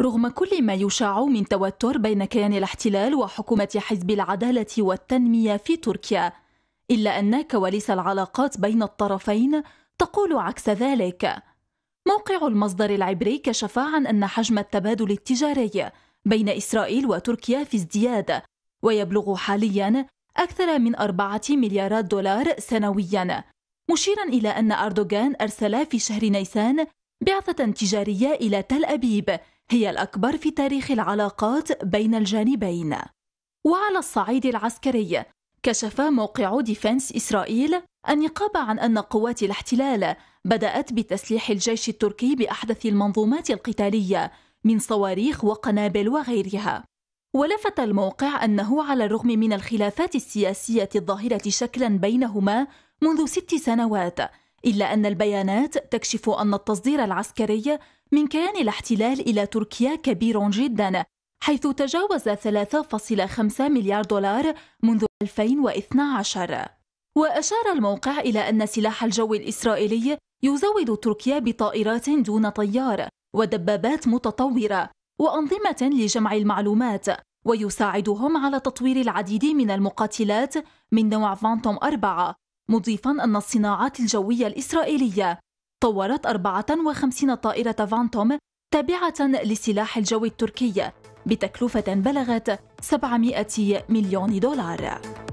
رغم كل ما يشاع من توتر بين كيان الاحتلال وحكومة حزب العدالة والتنمية في تركيا إلا أن كواليس العلاقات بين الطرفين تقول عكس ذلك موقع المصدر العبري كشف عن أن حجم التبادل التجاري بين إسرائيل وتركيا في ازدياد ويبلغ حاليا أكثر من أربعة مليارات دولار سنويا مشيرا إلى أن أردوغان أرسل في شهر نيسان بعثة تجارية إلى تل أبيب هي الأكبر في تاريخ العلاقات بين الجانبين وعلى الصعيد العسكري كشف موقع ديفنس إسرائيل النقاب عن أن قوات الاحتلال بدأت بتسليح الجيش التركي بأحدث المنظومات القتالية من صواريخ وقنابل وغيرها ولفت الموقع أنه على الرغم من الخلافات السياسية الظاهرة شكلا بينهما منذ ست سنوات إلا أن البيانات تكشف أن التصدير العسكري من كيان الاحتلال إلى تركيا كبير جدا حيث تجاوز 3.5 مليار دولار منذ 2012 وأشار الموقع إلى أن سلاح الجو الإسرائيلي يزود تركيا بطائرات دون طيار ودبابات متطورة وأنظمة لجمع المعلومات ويساعدهم على تطوير العديد من المقاتلات من نوع فانتوم 4 مضيفا أن الصناعات الجوية الإسرائيلية طورت 54 طائرة فانتوم تابعة لسلاح الجو التركي بتكلفة بلغت 700 مليون دولار